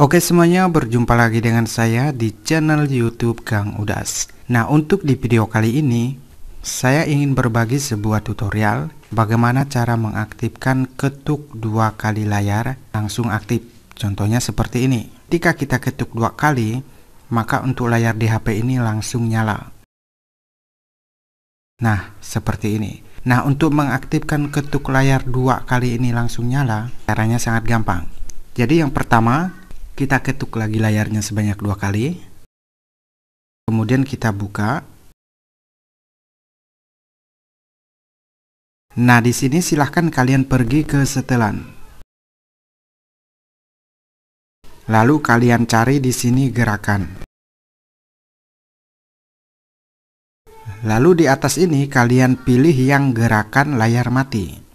Oke semuanya, berjumpa lagi dengan saya di channel YouTube Gang Udas. Nah, untuk di video kali ini, saya ingin berbagi sebuah tutorial bagaimana cara mengaktifkan ketuk dua kali layar langsung aktif. Contohnya seperti ini. Ketika kita ketuk dua kali, maka untuk layar di HP ini langsung nyala. Nah, seperti ini. Nah, untuk mengaktifkan ketuk layar dua kali ini langsung nyala, caranya sangat gampang. Jadi yang pertama, kita ketuk lagi layarnya sebanyak dua kali. Kemudian kita buka. Nah, di sini silahkan kalian pergi ke setelan. Lalu kalian cari di sini gerakan. Lalu di atas ini kalian pilih yang gerakan layar mati.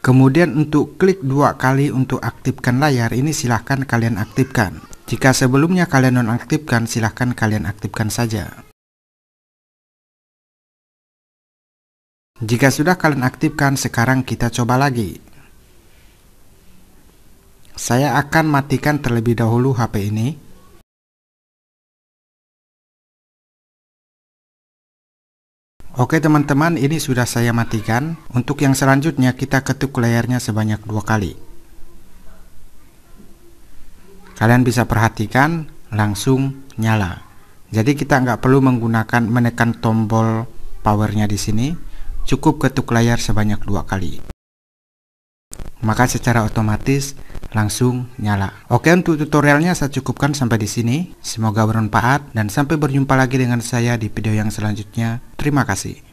Kemudian untuk klik dua kali untuk aktifkan layar ini silahkan kalian aktifkan. Jika sebelumnya kalian nonaktifkan silahkan kalian aktifkan saja. Jika sudah kalian aktifkan sekarang kita coba lagi. Saya akan matikan terlebih dahulu HP ini. Oke teman-teman ini sudah saya matikan Untuk yang selanjutnya kita ketuk layarnya sebanyak dua kali Kalian bisa perhatikan langsung nyala Jadi kita nggak perlu menggunakan menekan tombol powernya di sini Cukup ketuk layar sebanyak dua kali Maka secara otomatis langsung nyala. Oke untuk tutorialnya saya cukupkan sampai di sini. Semoga bermanfaat dan sampai berjumpa lagi dengan saya di video yang selanjutnya. Terima kasih.